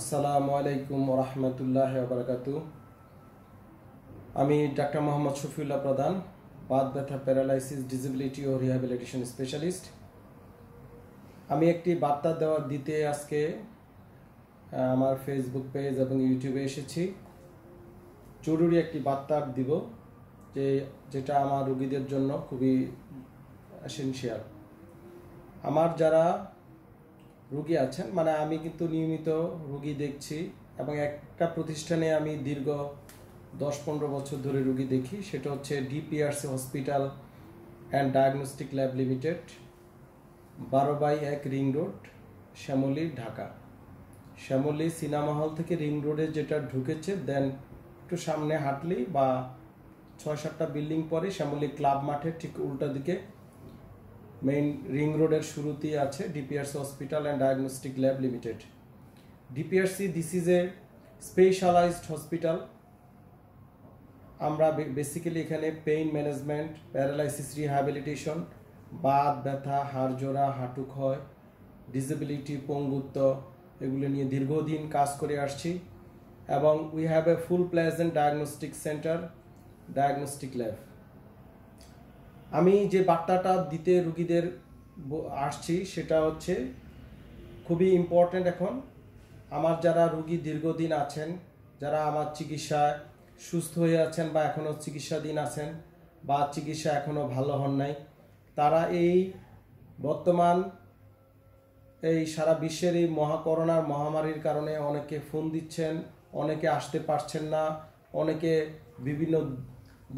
আসসালামু আলাইকুম রহমতুল্লাহ বারাকাতু আমি ডাক্তার মোহাম্মদ শফিউল্লাহ প্রধান বাদ ব্যথা প্যারালাইসিস ডিসিবিলিটি ও রিহ্যাবিলিটেশন স্পেশালিস্ট আমি একটি বার্তা দেওয়ার দিতে আজকে আমার ফেসবুক পেজ এবং ইউটিউবে এসেছি জরুরি একটি বার্তা দিব যে যেটা আমার রুগীদের জন্য খুবই এসেন্সিয়াল আমার যারা রুগী আছেন মানে আমি কিন্তু নিয়মিত রুগী দেখছি এবং একটা প্রতিষ্ঠানে আমি দীর্ঘ দশ পনেরো বছর ধরে রুগী দেখি সেটা হচ্ছে DPRC hospital and diagnostic lab limited বারো বাই এক ring road Shyamoli Dhaka Shyamoli cinema hall থেকে রিং রোডে যেটা ঢুকেছে দেন একটু সামনে হাঁটলি বা ছয় সাতটা বিল্ডিং পরে শ্যামলী ক্লাব মাঠের ঠিক উল্টা দিকে মেইন রিং রোডের শুরুতেই আছে DPRC hospital and diagnostic lab limited DPRC this is a specialized hospital আমরা বেসিক্যালি এখানে পেইন ম্যানেজমেন্ট প্যারালাইসিস রিহ্যাবিলিটেশন বাত ব্যথা হাড় জোড়া হাঁটু ক্ষয় ডিসেবিলিটি পঙ্গুত্ব এগুলো নিয়ে দীর্ঘদিন কাজ করে আসছি এবং we have a full pleasant diagnostic centre diagnostic lab আমি যে বার্তাটা দিতে রুগীদের আসছি সেটা হচ্ছে খুবই ইম্পর্ট্যান্ট এখন আমার যারা রুগী দীর্ঘদিন আছেন যারা আমার চিকিৎসায় সুস্থ হয়ে আছেন বা এখনও চিকিৎসাধীন আছেন বা চিকিৎসা এখনও ভালো হন নাই তারা এই বর্তমান এই সারা বিশ্বের এই মহাকরোনার মহামারীর কারণে অনেকে ফোন দিচ্ছেন অনেকে আসতে পারছেন না অনেকে বিভিন্ন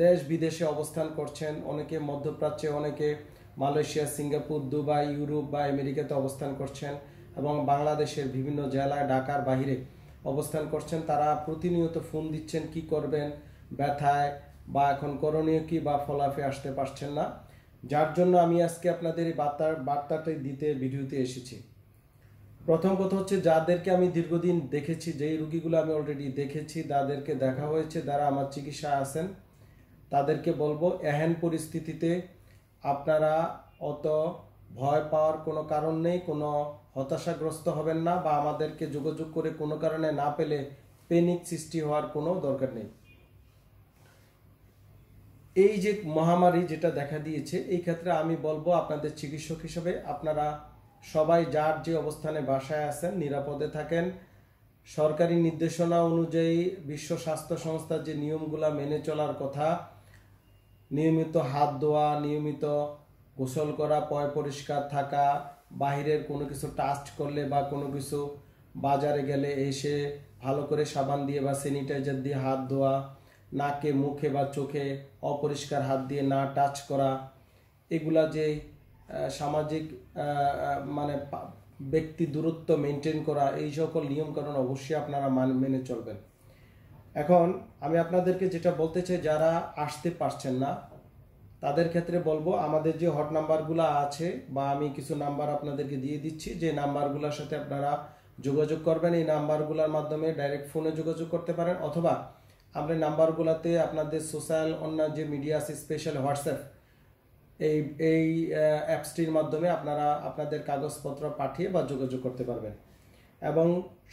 দেশ বিদেশে অবস্থান করছেন অনেকে মধ্যপ্রাচ্যে অনেকে মালয়েশিয়া সিঙ্গাপুর দুবাই ইউরোপ বা আমেরিকাতে অবস্থান করছেন এবং বাংলাদেশের বিভিন্ন জেলায় ঢাকার বাহিরে অবস্থান করছেন তারা প্রতিনিয়ত ফোন দিচ্ছেন কি করবেন ব্যথায় বা এখন করণীয় কি বা ফলাফে আসতে পারছেন না যার জন্য আমি আজকে আপনাদের এই বার্তার বার্তাটি দিতে ভিডিওতে এসেছি প্রথম কথা হচ্ছে যাদেরকে আমি দীর্ঘদিন দেখেছি যেই রুগীগুলো আমি অলরেডি দেখেছি তাদেরকে দেখা হয়েছে যারা আমার চিকিৎসায় আসেন তাদেরকে বলবো এহেন পরিস্থিতিতে আপনারা অত ভয় পাওয়ার কোনো কারণ নেই কোনো হতাশাগ্রস্ত হবেন না বা আমাদেরকে যোগাযোগ করে কোনো কারণে না পেলে প্যানিক সৃষ্টি হওয়ার কোনো দরকার নেই এই যে মহামারী যেটা দেখা দিয়েছে এই ক্ষেত্রে আমি বলবো আপনাদের চিকিৎসক হিসেবে আপনারা সবাই যার যে অবস্থানে বাসায় আছেন নিরাপদে থাকেন সরকারি নির্দেশনা অনুযায়ী বিশ্ব স্বাস্থ্য সংস্থার যে নিয়মগুলা মেনে চলার কথা নিয়মিত হাত ধোয়া নিয়মিত গোসল করা পয় পরিষ্কার থাকা বাহিরের কোনো কিছু টাস্ট করলে বা কোনো কিছু বাজারে গেলে এসে ভালো করে সাবান দিয়ে বা স্যানিটাইজার দিয়ে হাত ধোয়া নাকে মুখে বা চোখে অপরিষ্কার হাত দিয়ে না টাচ করা এগুলা যে সামাজিক মানে ব্যক্তি দূরত্ব মেনটেন করা এই সকল নিয়মকানুন অবশ্যই আপনারা মেনে চলবেন এখন আমি আপনাদেরকে যেটা বলতে চাই যারা আসতে পারছেন না তাদের ক্ষেত্রে বলবো আমাদের যে হট নাম্বারগুলো আছে বা আমি কিছু নাম্বার আপনাদেরকে দিয়ে দিচ্ছি যে নাম্বারগুলোর সাথে আপনারা যোগাযোগ করবেন এই নাম্বারগুলোর মাধ্যমে ডাইরেক্ট ফোনে যোগাযোগ করতে পারেন অথবা আমরা নাম্বারগুলোতে আপনাদের সোশ্যাল অন্য যে মিডিয়া আছে স্পেশাল হোয়াটসঅ্যাপ এই এই অ্যাপসটির মাধ্যমে আপনারা আপনাদের কাগজপত্র পাঠিয়ে বা যোগাযোগ করতে পারবেন এবং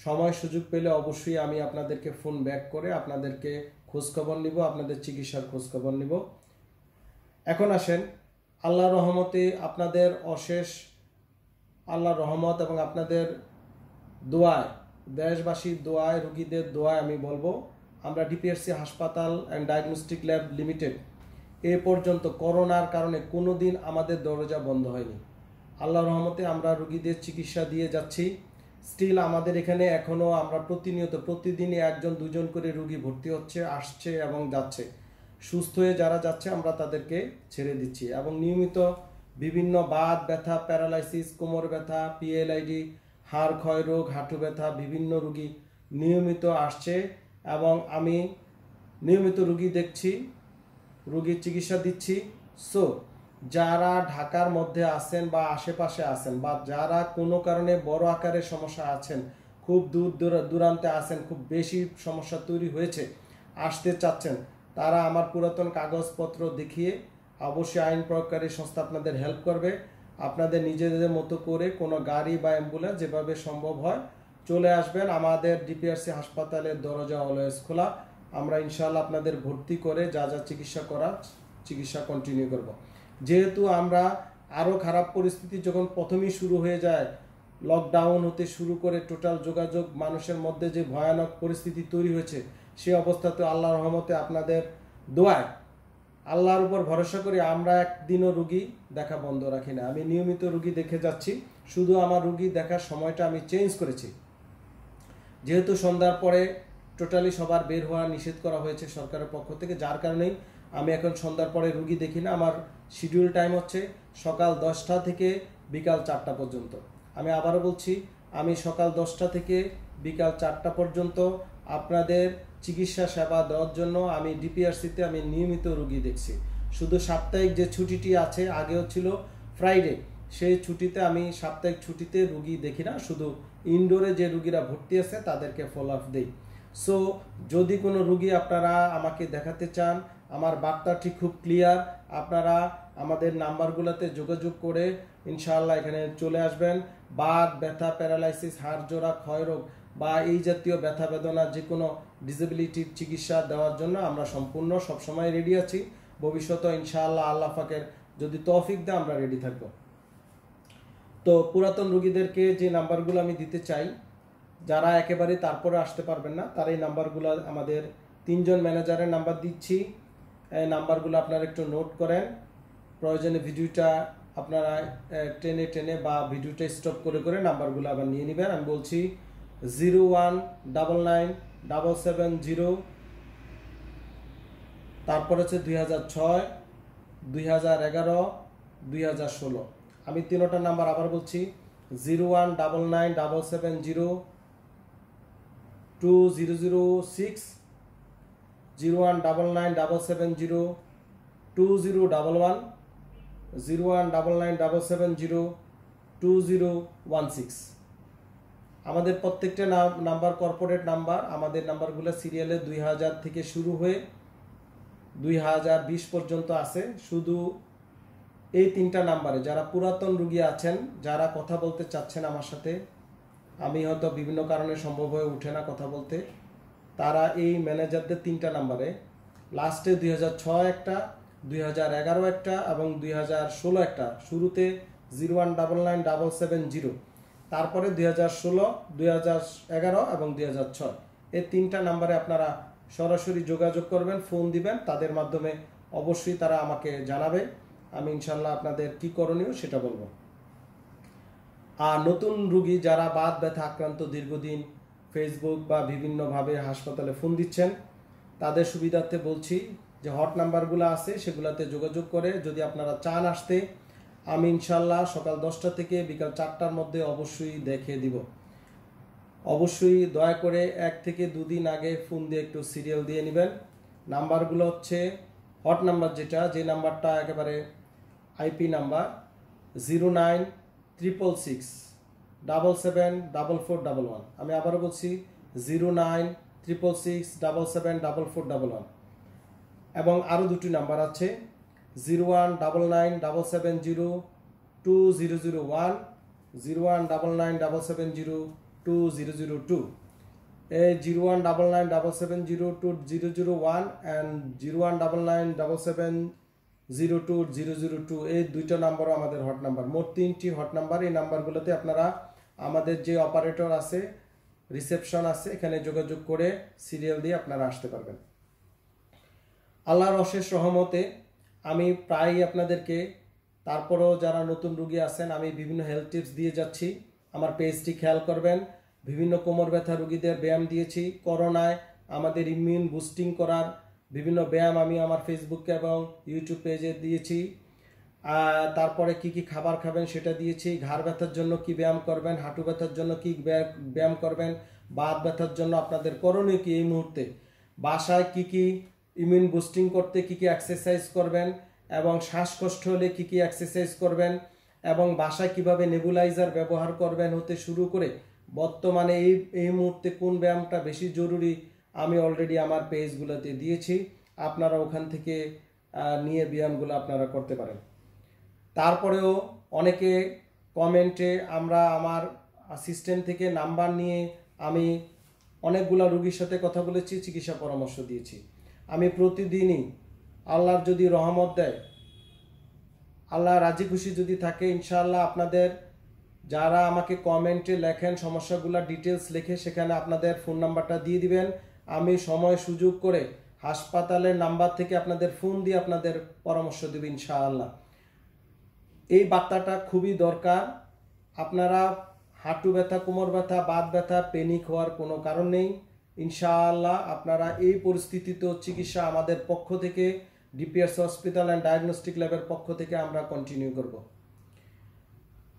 সময় সুযোগ পেলে অবশ্যই আমি আপনাদেরকে ফোন ব্যাক করে আপনাদেরকে খোঁজখবর নিব আপনাদের চিকিৎসার খোঁজখবর নিব এখন আসেন আল্লাহ রহমতে আপনাদের অশেষ আল্লাহ রহমত এবং আপনাদের দোয়ায় দেশবাসীর দোয়ায় রুগীদের দোয়ায় আমি বলবো আমরা ডিপিএসসি হাসপাতাল অ্যান্ড ডায়াগনস্টিক ল্যাব লিমিটেড এ পর্যন্ত করোনার কারণে কোনো দিন আমাদের দরজা বন্ধ হয়নি আল্লাহ রহমতে আমরা রুগীদের চিকিৎসা দিয়ে যাচ্ছি স্টিল আমাদের এখানে এখনও আমরা প্রতিনিয়ত প্রতিদিনই একজন দুজন করে রুগী ভর্তি হচ্ছে আসছে এবং যাচ্ছে সুস্থ হয়ে যারা যাচ্ছে আমরা তাদেরকে ছেড়ে দিচ্ছি এবং নিয়মিত বিভিন্ন বাত ব্যথা প্যারালাইসিস কোমর ব্যথা পিএলআইডি হাড় ক্ষয় রোগ হাঁটু ব্যথা বিভিন্ন রুগী নিয়মিত আসছে এবং আমি নিয়মিত রুগী দেখছি রুগীর চিকিৎসা দিচ্ছি সো যারা ঢাকার মধ্যে আছেন বা আশেপাশে আছেন বা যারা কোনো কারণে বড় আকারে সমস্যা আছেন খুব দূর দূর দূরান্তে আছেন খুব বেশি সমস্যা তৈরি হয়েছে আসতে চাচ্ছেন তারা আমার পুরাতন কাগজপত্র দেখিয়ে অবশ্যই আইন প্রয়োগকারী সংস্থা আপনাদের হেল্প করবে আপনাদের নিজেদের মতো করে কোনো গাড়ি বা অ্যাম্বুলেন্স যেভাবে সম্ভব হয় চলে আসবেন আমাদের ডিপিআরসি হাসপাতালের দরজা অলওয়েজ খোলা আমরা ইনশাল্লাহ আপনাদের ভর্তি করে যা যা চিকিৎসা করা চিকিৎসা কন্টিনিউ করবো যেহেতু আমরা আরও খারাপ পরিস্থিতি যখন প্রথমেই শুরু হয়ে যায় লকডাউন হতে শুরু করে টোটাল যোগাযোগ মানুষের মধ্যে যে ভয়ানক পরিস্থিতি তৈরি হয়েছে সে অবস্থাতে আল্লাহ রহমতে আপনাদের দোয়ায় আল্লাহর উপর ভরসা করি আমরা একদিনও রুগী দেখা বন্ধ রাখি না আমি নিয়মিত রুগী দেখে যাচ্ছি শুধু আমার রুগী দেখার সময়টা আমি চেঞ্জ করেছি যেহেতু সন্ধ্যার পরে টোটালি সবার বের হওয়া নিষেধ করা হয়েছে সরকারের পক্ষ থেকে যার কারণেই আমি এখন সন্ধ্যার পরে রুগী দেখি না আমার শিডিউল টাইম হচ্ছে সকাল দশটা থেকে বিকাল চারটা পর্যন্ত আমি আবারও বলছি আমি সকাল দশটা থেকে বিকাল চারটা পর্যন্ত আপনাদের চিকিৎসা সেবা দেওয়ার জন্য আমি ডিপিআরসিতে আমি নিয়মিত রুগী দেখছি শুধু সাপ্তাহিক যে ছুটিটি আছে আগেও ছিল ফ্রাইডে সেই ছুটিতে আমি সাপ্তাহিক ছুটিতে রুগী দেখি না শুধু ইনডোরে যে রুগীরা ভর্তি আছে তাদেরকে ফলো আপ দিই সো যদি কোনো রুগী আপনারা আমাকে দেখাতে চান আমার বার্তা ঠিক খুব ক্লিয়ার আপনারা আমাদের নাম্বারগুলোতে যোগাযোগ করে ইনশাআল্লাহ এখানে চলে আসবেন বাদ ব্যথা প্যারালাইসিস হাড় জোড়া ক্ষয়রোগ বা এই জাতীয় ব্যথা বেদনা যে কোনো ডিসেবিলিটির চিকিৎসা দেওয়ার জন্য আমরা সম্পূর্ণ সবসময় রেডি আছি ভবিষ্যতে ইনশাআল্লাহ আল্লাহ ফাঁকের যদি তৌফিক দেয় আমরা রেডি থাকব তো পুরাতন রুগীদেরকে যে নাম্বারগুলো আমি দিতে চাই যারা একেবারে তারপরে আসতে পারবেন না তার এই নাম্বারগুলো আমাদের তিনজন ম্যানেজারের নাম্বার দিচ্ছি নাম্বারগুলো আপনারা একটু নোট করেন প্রয়োজনে ভিডিওটা আপনারা টেনে টেনে বা ভিডিওটা স্টপ করে করে নাম্বারগুলো আবার নিয়ে নেবেন আমি বলছি zero one double nine double seven zero তারপর হচ্ছে দুই হাজার ছয় দুই হাজার এগারো দুই হাজার ষোলো আমি তিনোটা নাম্বার আবার বলছি zero one double nine double seven zero two zero zero six zero one double nine double seven zero two zero double one zero one double nine double seven zero two zero one six আমাদের প্রত্যেকটা number corporate number আমাদের নাম্বারগুলো সিরিয়ালে দুই হাজার থেকে শুরু হয়ে দুই হাজার বিশ পর্যন্ত আছে শুধু এই তিনটা নাম্বারে যারা পুরাতন রুগী আছেন যারা কথা বলতে চাচ্ছেন আমার সাথে আমি হয়তো বিভিন্ন কারণে সম্ভব হয়ে উঠে না কথা বলতে তারা এই ম্যানেজারদের তিনটা নাম্বারে লাস্টে দুই একটা দুই একটা এবং দুই একটা শুরুতে zero one double nine double seven zero তারপরে দুই হাজার ষোলো দুই হাজার এগারো এবং দুই হাজার ছয় এই তিনটা নাম্বারে আপনারা সরাসরি যোগাযোগ করবেন ফোন দিবেন তাদের মাধ্যমে অবশ্যই তারা আমাকে জানাবে আমি ইনশাল্লাহ আপনাদের কী করণীয় সেটা বলবো আর নতুন রুগী যারা বাদ ব্যথা আক্রান্ত দীর্ঘদিন ফেসবুক বা বিভিন্নভাবে হাসপাতালে ফোন দিচ্ছেন তাদের সুবিধার্থে বলছি যে হট নাম্বারগুলো আছে সেগুলোতে যোগাযোগ করে যদি আপনারা চান আসতে আমি ইনশাল্লাহ সকাল দশটা থেকে বিকাল চারটার মধ্যে অবশ্যই দেখে দিব অবশ্যই দয়া করে এক থেকে দুদিন আগে ফোন দিয়ে একটু সিরিয়াল দিয়ে নেবেন নাম্বারগুলো হচ্ছে হট নাম্বার যেটা যে নাম্বারটা একেবারে IP number zero nine triple six double seven double four double one আমি আবারও বলছি zero nine triple six double seven double four double one এবং আরও দুটি নাম্বার আছে zero one double nine double seven zero two zero zero one zero one double nine double seven zero two zero zero two এই zero one double nine double seven zero two zero zero one and zero one double nine double seven zero two zero zero two এই দুইটা নাম্বারও আমাদের hot number মোট তিনটি hot number এই নাম্বারগুলোতে আপনারা আমাদের যে অপারেটর আছে রিসেপশন আছে এখানে যোগাযোগ করে সিরিয়াল দিয়ে আপনারা আসতে পারবেন আল্লাহর অশেষ রহমতে আমি প্রায়ই আপনাদেরকে তারপরেও যারা নতুন রুগী আছেন আমি বিভিন্ন হেলথ টিপস দিয়ে যাচ্ছি আমার পেজটি খেয়াল করবেন বিভিন্ন কোমর ব্যথা রুগীদের ব্যায়াম দিয়েছি করোনায় আমাদের ইমিউন বুস্টিং করার বিভিন্ন ব্যায়াম আমি আমার ফেসবুক এবং ইউটিউব পেজে দিয়েছি তারপরে কি কি খাবার খাবেন সেটা দিয়েছি ঘাড় ব্যথার জন্য কি ব্যায়াম করবেন হাঁটু ব্যথার জন্য কি ব্যায়াম করবেন বাত ব্যথার জন্য আপনাদের করণীয় কি এই মুহূর্তে বাসায় কি কি ইমিউন বুস্টিং করতে কি কি এক্সারসাইজ করবেন এবং শ্বাসকষ্ট হলে কি কি এক্সারসাইজ করবেন এবং বাসায় কিভাবে নেবুলাইজার ব্যবহার করবেন হতে শুরু করে বর্তমানে এই এই মুহূর্তে কোন ব্যায়ামটা বেশি জরুরি আমি অলরেডি আমার পেজগুলোতে দিয়েছি আপনারা ওখান থেকে নিয়ে ব্যায়ামগুলো আপনারা করতে পারেন তারপরেও অনেকে কমেন্টে আমরা আমার সিস্টেম থেকে নাম্বার নিয়ে আমি অনেকগুলো রুগীর সাথে কথা বলেছি চিকিৎসা পরামর্শ দিয়েছি আমি প্রতিদিনই আল্লাহর যদি রহমত দেয় আল্লাহ রাজি খুশি যদি থাকে ইনশাআল্লাহ আপনাদের যারা আমাকে কমেন্টে লেখেন সমস্যাগুলো ডিটেলস লিখে সেখানে আপনাদের ফোন নাম্বারটা দিয়ে দিবেন আমি সময় সুযোগ করে হাসপাতালের নাম্বার থেকে আপনাদের ফোন দিয়ে আপনাদের পরামর্শ দেব ইনশাআল্লাহ এই বার্তাটা খুবই দরকার আপনারা হাঁটু ব্যথা কোমর ব্যথা বাত ব্যথা পেনিক হওয়ার কোনো কারণ নেই ইনশাআল্লাহ আপনারা এই পরিস্থিতিতেও চিকিৎসা আমাদের পক্ষ থেকে ডিপিএস হসপিটাল অ্যান্ড ডায়াগনস্টিক ল্যাবের পক্ষ থেকে আমরা কন্টিনিউ করব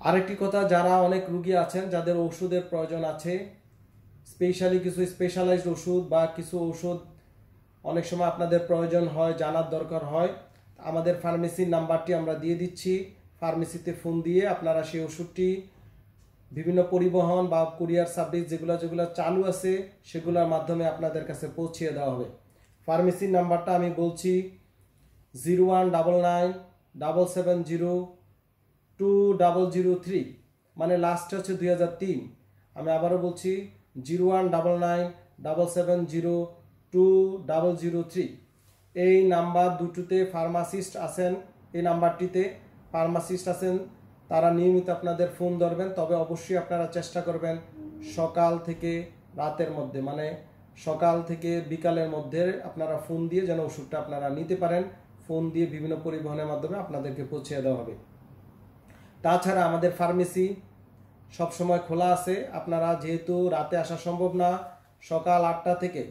আরেকটি কথা যারা অনেক রুগী আছেন যাদের ওষুধের প্রয়োজন আছে স্পেশালি কিছু স্পেশালাইজড ওষুধ বা কিছু ওষুধ অনেক সময় আপনাদের প্রয়োজন হয় জানার দরকার হয় আমাদের ফার্মেসির নাম্বারটি আমরা দিয়ে দিচ্ছি ফার্মেসিতে ফোন দিয়ে আপনারা সেই ওষুধটি বিভিন্ন পরিবহন বা কুরিয়ার সার্ভিস যেগুলো যেগুলো চালু আছে সেগুলোর মাধ্যমে আপনাদের কাছে পৌঁছিয়ে দেওয়া হবে ফার্মেসির নাম্বারটা আমি বলছি zero one double nine double seven zero two double zero three মানে লাস্ট হচ্ছে দুই হাজার তিন আমি আবারও বলছি zero one double nine double seven zero two double zero three এই নাম্বার দুটোতে ফার্মাসিস্ট আছেন এই নাম্বারটিতে ফার্মাসিস্ট আছেন তারা নিয়মিত আপনাদের ফোন ধরবেন তবে অবশ্যই আপনারা চেষ্টা করবেন সকাল থেকে রাতের মধ্যে মানে সকাল থেকে বিকালের মধ্যে আপনারা ফোন দিয়ে যেন ওষুধটা আপনারা নিতে পারেন ফোন দিয়ে বিভিন্ন পরিবহনের মাধ্যমে আপনাদেরকে পৌঁছে দেওয়া হবে তাছাড়া আমাদের ফার্মেসি সবসময় খোলা আছে আপনারা যেহেতু রাতে আসা সম্ভব না সকাল আটটা থেকে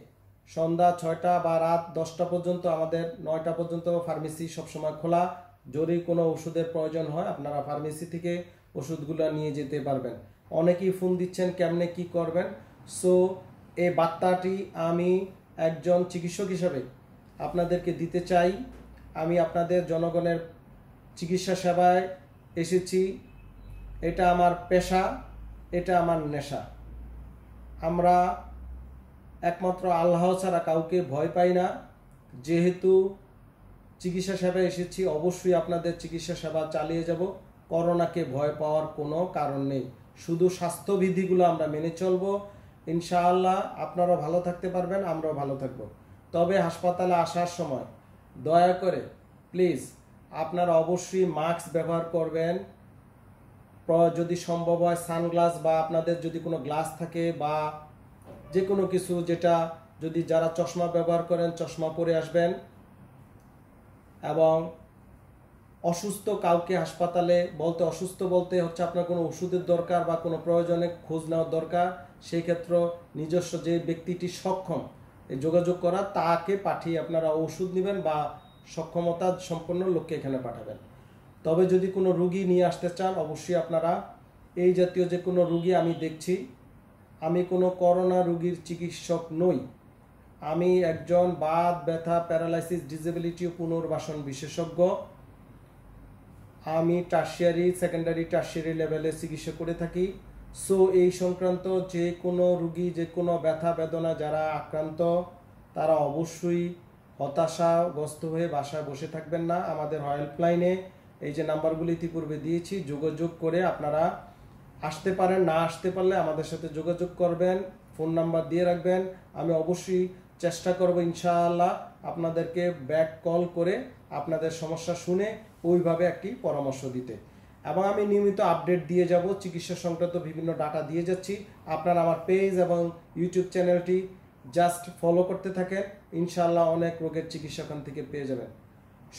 সন্ধ্যা ছয়টা বা রাত দশটা পর্যন্ত আমাদের নয়টা পর্যন্ত ফার্মেসি সবসময় খোলা যদি কোনো ওষুধের প্রয়োজন হয় আপনারা ফার্মেসি থেকে ওষুধগুলো নিয়ে যেতে পারবেন অনেকেই ফোন দিচ্ছেন কেমনে কি করবেন সো এই বার্তাটি আমি একজন চিকিৎসক হিসাবে আপনাদেরকে দিতে চাই আমি আপনাদের জনগণের চিকিৎসা সেবায় এসেছি এটা আমার পেশা এটা আমার নেশা আমরা একমাত্র আল্লাহ ছাড়া কাউকে ভয় পাই না যেহেতু চিকিৎসা সেবা এসেছি অবশ্যই আপনাদের চিকিৎসা সেবা চালিয়ে যাব করোনাকে ভয় পাওয়ার কোনো কারণ নেই শুধু স্বাস্থ্যবিধিগুলো আমরা মেনে চলব ইনশাআল্লাহ আপনারা ভালো থাকতে পারবেন আমরাও ভালো থাকব তবে হাসপাতালে আসার সময় দয়া করে প্লিজ আপনারা অবশ্যই মাস্ক ব্যবহার করবেন যদি সম্ভব হয় সানগ্লাস বা আপনাদের যদি কোনো গ্লাস থাকে বা যে কোনো কিছু যেটা যদি যারা চশমা ব্যবহার করেন চশমা পরে আসবেন এবং অসুস্থ কাউকে হাসপাতালে বলতে অসুস্থ বলতে হচ্ছে আপনার কোনো ওষুধের দরকার বা কোনো প্রয়োজনে খোঁজ নেওয়ার দরকার সেই ক্ষেত্রে নিজস্ব যে ব্যক্তিটি সক্ষম যোগাযোগ করা তাকে পাঠিয়ে আপনারা ওষুধ নেবেন বা সক্ষমতা সম্পন্ন লোককে এখানে পাঠাবেন তবে যদি কোনো রুগী নিয়ে আসতে চান অবশ্যই আপনারা এই জাতীয় যে কোনো রুগী আমি দেখছি আমি কোনো করোনা রুগীর চিকিৎসক নই আমি একজন বাদ ব্যথা প্যারালাইসিস ডিসেবিলিটি ও পুনর্বাসন বিশেষজ্ঞ আমি টার্সিয়ারি সেকেন্ডারি টার্সিয়ারি লেভেলে চিকিৎসা করে থাকি সো এই সংক্রান্ত যে কোনো রুগী যে কোনো ব্যথা বেদনা যারা আক্রান্ত তারা অবশ্যই হতাশাগ্রস্ত হয়ে বাসায় বসে থাকবেন না আমাদের হেল্পলাইনে এই যে নাম্বারগুলি ইতিপূর্বে দিয়েছি যোগাযোগ করে আপনারা আসতে পারেন না আসতে পারলে আমাদের সাথে যোগাযোগ করবেন ফোন নাম্বার দিয়ে রাখবেন আমি অবশ্যই চেষ্টা করব ইনশাআল্লাহ আপনাদেরকে ব্যাক কল করে আপনাদের সমস্যা শুনে ওইভাবে একটি পরামর্শ দিতে এবং আমি নিয়মিত আপডেট দিয়ে যাব চিকিৎসা সংক্রান্ত বিভিন্ন ডাটা দিয়ে যাচ্ছি আপনারা আমার পেজ এবং ইউটিউব চ্যানেলটি জাস্ট ফলো করতে থাকেন ইনশাআল্লাহ অনেক রোগের চিকিৎসা ওখান থেকে পেয়ে যাবেন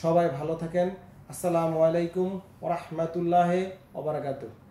সবাই ভালো থাকেন আসসালামু আলাইকুম ওরহমতুল্লাহ ওবরাকাতুহ